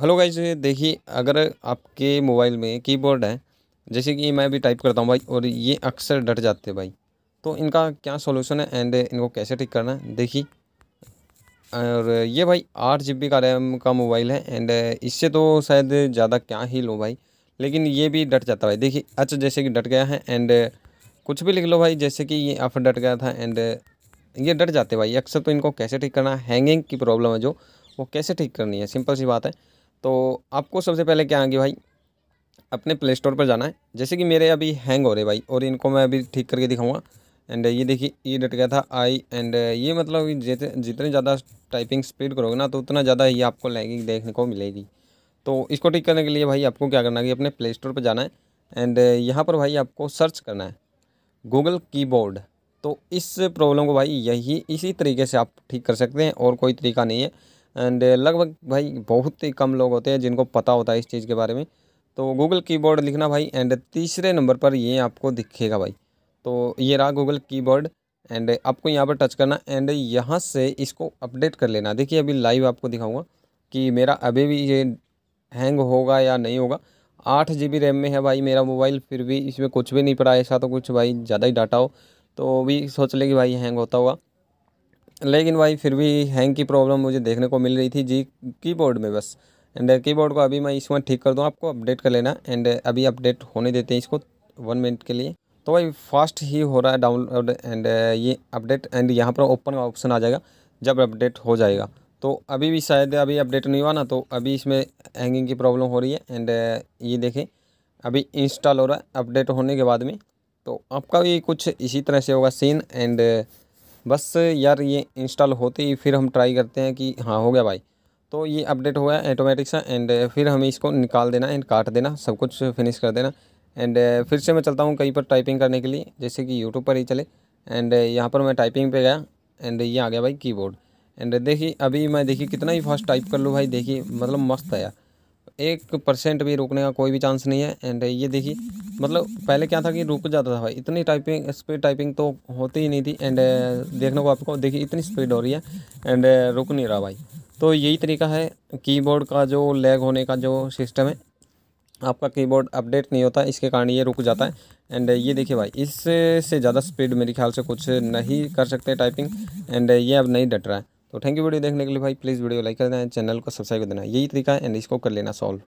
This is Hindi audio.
हेलो गाइज देखिए अगर आपके मोबाइल में कीबोर्ड है जैसे कि मैं भी टाइप करता हूँ भाई और ये अक्सर डट जाते हैं भाई तो इनका क्या सॉल्यूशन है एंड इनको कैसे ठीक करना है देखिए और ये भाई आठ जी बी का रैम का मोबाइल है एंड इससे तो शायद ज़्यादा क्या ही लो भाई लेकिन ये भी डट जाता है भाई देखिए अच्छा जैसे कि डट गया है एंड कुछ भी लिख लो भाई जैसे कि ये अफ डट गया था एंड ये डट जाते भाई अक्सर तो इनको कैसे ठीक करना हैंगिंग की प्रॉब्लम है जो वो कैसे ठीक करनी है सिंपल सी बात है तो आपको सबसे पहले क्या आगे भाई अपने प्ले स्टोर पर जाना है जैसे कि मेरे अभी हैंग हो रहे भाई और इनको मैं अभी ठीक करके दिखाऊंगा एंड ये देखिए ये डट गया था आई एंड ये मतलब जितने ज़्यादा टाइपिंग स्पीड करोगे ना तो उतना ज़्यादा ये आपको लैगिंग देखने को मिलेगी तो इसको ठीक करने के लिए भाई आपको क्या करना है कि अपने प्ले स्टोर पर जाना है एंड यहाँ पर भाई आपको सर्च करना है गूगल कीबोर्ड तो इस प्रॉब्लम को भाई यही इसी तरीके से आप ठीक कर सकते हैं और कोई तरीका नहीं है एंड uh, लगभग भाई बहुत ही कम लोग होते हैं जिनको पता होता है इस चीज़ के बारे में तो गूगल कीबोर्ड लिखना भाई एंड तीसरे नंबर पर ये आपको दिखेगा भाई तो ये रहा गूगल कीबोर्ड एंड आपको यहाँ पर टच करना एंड यहाँ से इसको अपडेट कर लेना देखिए अभी लाइव आपको दिखाऊंगा कि मेरा अभी भी ये हैंग होगा या नहीं होगा आठ जी बी रैम में है भाई मेरा मोबाइल फिर भी इसमें कुछ भी नहीं पड़ा ऐसा तो कुछ भाई ज़्यादा ही डाटा हो तो भी सोच ले कि भाई हैंग होता होगा लेकिन भाई फिर भी हैंग की प्रॉब्लम मुझे देखने को मिल रही थी जी कीबोर्ड में बस एंड कीबोर्ड uh, को अभी मैं इसमें ठीक कर दूँ आपको अपडेट कर लेना एंड uh, अभी अपडेट होने देते हैं इसको वन मिनट के लिए तो भाई फास्ट ही हो रहा है डाउनलोड एंड uh, ये अपडेट एंड यहाँ पर ओपन का ऑप्शन आ जाएगा जब अपडेट हो जाएगा तो अभी भी शायद अभी अपडेट नहीं हुआ ना तो अभी इसमें हैंगिंग की प्रॉब्लम हो रही है एंड ये देखें अभी इंस्टॉल हो रहा है अपडेट होने के बाद में तो आपका भी कुछ इसी तरह से होगा सीन एंड बस यार ये इंस्टॉल होते ही फिर हम ट्राई करते हैं कि हाँ हो गया भाई तो ये अपडेट हो गया ऑटोमेटिक सा एंड फिर हमें इसको निकाल देना एंड काट देना सब कुछ फिनिश कर देना एंड uh, फिर से मैं चलता हूँ कहीं पर टाइपिंग करने के लिए जैसे कि यूट्यूब पर ही चले एंड uh, यहाँ पर मैं टाइपिंग पे गया एंड ये आ गया भाई कीबोर्ड एंड देखिए अभी मैं देखिए कितना ही फास्ट टाइप कर लूँ भाई देखिए मतलब मस्त है यार एक परसेंट भी रुकने का कोई भी चांस नहीं है एंड ये देखिए मतलब पहले क्या था कि रुक जाता था भाई इतनी टाइपिंग स्पीड टाइपिंग तो होती ही नहीं थी एंड देखने को आपको देखिए इतनी स्पीड हो रही है एंड रुक नहीं रहा भाई तो यही तरीका है कीबोर्ड का जो लैग होने का जो सिस्टम है आपका कीबोर्ड अपडेट नहीं होता इसके कारण ये रुक जाता है एंड ये देखिए भाई इससे ज़्यादा स्पीड मेरे ख्याल से कुछ नहीं कर सकते टाइपिंग एंड ये अब नहीं डट रहा है तो थैंक यू वीडियो देखने के लिए भाई प्लीज़ वीडियो लाइक कर देना चैनल को सब्सक्राइब कर देना यही तरीका है एंड इसको कर लेना सॉल्व